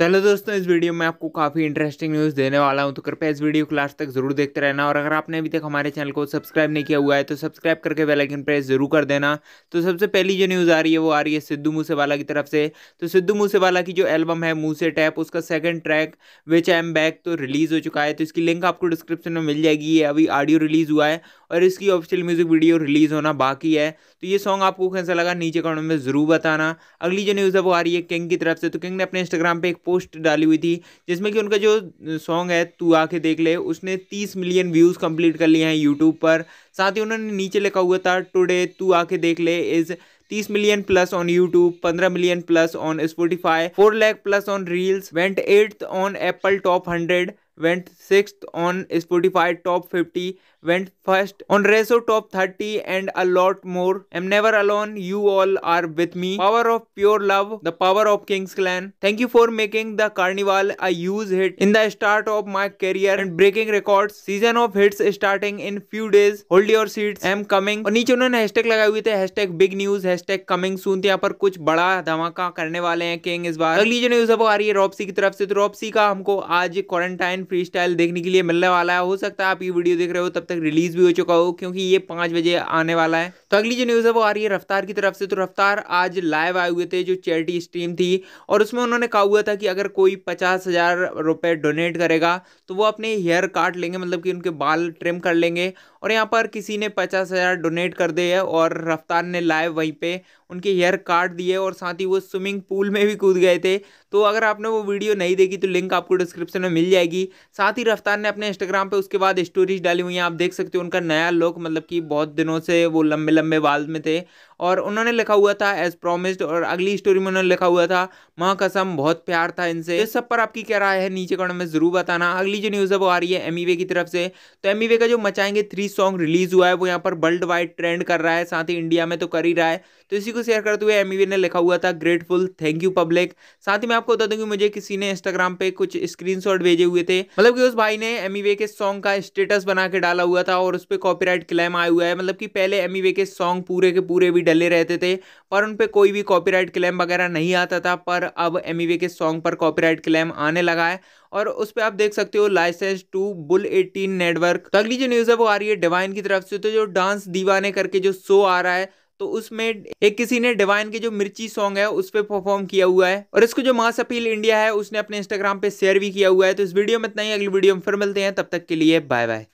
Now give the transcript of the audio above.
तो हेलो दोस्तों इस वीडियो में आपको काफ़ी इंटरेस्टिंग न्यूज़ देने वाला हूं तो कृपया इस वीडियो को लास्ट तक जरूर देखते रहना और अगर आपने अभी तक हमारे चैनल को सब्सक्राइब नहीं किया हुआ है तो सब्सक्राइब करके बेल आइकन प्रेस जरूर कर देना तो सबसे पहली जो न्यूज़ आ रही है वो आ रही है सिद्धू मूसेवाला की तरफ से तो सिद्धू मूसेवाला की जो एल्बम है मूसे से टैप उसका second track which I am back तो रिलीज़ हो चुका है तो इसकी लिंक आपको डिस्क्रिप्शन में मिल जाएगी ये अभी ऑडियो रिलीज़ हुआ है और इसकी ऑफिशियल म्यूजिक वीडियो रिलीज होना बाकी है तो ये सॉन्ग आपको कैसा लगा नीचे कमेंट में ज़रूर बताना अगली जो न्यूज़ है वो आ रही है किंग की तरफ से तो किंग ने अपने इंस्टाग्राम पर एक पोस्ट डाली हुई थी जिसमें कि उनका जो सॉन्ग है तू आके देख ले उसने तीस मिलियन व्यूज़ कंप्लीट कर लिए हैं यूट्यूब पर साथ ही उन्होंने नीचे लिखा हुआ था टुडे तू आके देख ले इज़ तीस मिलियन प्लस ऑन यूट्यूब पंद्रह million plus on Spotify four lakh plus on reels went eighth on Apple top hundred went sixth on Spotify top 50, went first on Reso top 30, and a lot more. I'm never alone. You all are with me. Power of pure love, the power of Kings Clan. Thank you for making the Carnival a huge hit in the start of my career and breaking records. Season of hits starting in few days. Hold your seats. I'm coming. और नीचे उन्होंने hashtag लगाए हुए थे hashtag big news hashtag coming soon यहाँ पर कुछ बड़ा धमाका करने वाले हैं किंग इस बार अगली जो न्यूज अब आ रही है रॉपसी की तरफ से तो रॉपसी का हमको आज क्वारंटाइन फ्री स्टाइल देखने के लिए मिलने वाला है हो सकता है आप ये वीडियो देख रहे हो तब तक रिलीज भी हो चुका हो क्योंकि ये पाँच बजे आने वाला है तो अगली जो न्यूज़ है वो आ रही है रफ्तार की तरफ से तो रफ्तार आज लाइव आए हुए थे जो चैरिटी स्ट्रीम थी और उसमें उन्होंने कहा हुआ था कि अगर कोई पचास हज़ार रुपये डोनेट करेगा तो वो अपने हेयर काट लेंगे मतलब कि उनके बाल ट्रिम कर लेंगे और यहाँ पर किसी ने पचास हज़ार डोनेट कर दिए और रफ्तार ने लाइव वहीं पे उनके हेयर काट दिए और साथ ही वो स्विमिंग पूल में भी कूद गए थे तो अगर आपने वो वीडियो नहीं देखी तो लिंक आपको डिस्क्रिप्शन में मिल जाएगी साथ ही रफ्तार ने अपने इंस्टाग्राम पे उसके बाद स्टोरीज डाली हुई हैं आप देख सकते हो उनका नया लुक मतलब कि बहुत दिनों से वो लंबे लंबे बाल में थे और उन्होंने लिखा हुआ था एज प्रोमिस्ड और अगली स्टोरी में उन्होंने लिखा हुआ था माँ कसम बहुत प्यार था इनसे इस सब पर आपकी क्या राय है नीचे कमेंट में जरूर बताना अगली जो न्यूज़ है वो आ रही है एमईवे e की तरफ से तो एमईवे e का जो मचाएंगे थ्री सॉन्ग रिलीज हुआ है वो यहाँ पर वर्ल्ड वाइड ट्रेंड कर रहा है साथ ही इंडिया में तो कर ही रहा है तो इसी को शेयर करते हुए एमईवे e ने लिखा हुआ था ग्रेटफुल थैंक यू पब्लिक साथ ही मैं आपको बता दूंगी मुझे किसी ने इंस्टाग्राम पे कुछ स्क्रीन भेजे हुए थे मतलब कि उस भाई ने एमईवे के सॉन्ग का स्टेटस बना के डाला हुआ था और उस पर कॉपी क्लेम आया हुआ है मतलब की पहले एमईवे के सॉन्ग पूरे के पूरे भी डले रहते थे पर उन पर कोई भी कॉपीराइट क्लेम वगैरह नहीं आता था पर अब एम e के सॉन्ग पर कॉपीराइट क्लेम आने लगा है और उस पर आप देख सकते हो license to bull eighteen network तो अगली जो न्यूज़ है वो आ रही है डिवाइन की तरफ से तो जो डांस दीवाने करके जो शो आ रहा है तो उसमें एक किसी ने डिवाइन के जो मिर्ची सॉन्ग है उस पर परफॉर्म किया हुआ है और इसको जो मास अपील इंडिया है उसने अपने इंस्टाग्राम पे शेयर भी किया हुआ है तो इस वीडियो में इतना ही अगली वीडियो में फिर मिलते हैं तब तक के लिए बाय बाय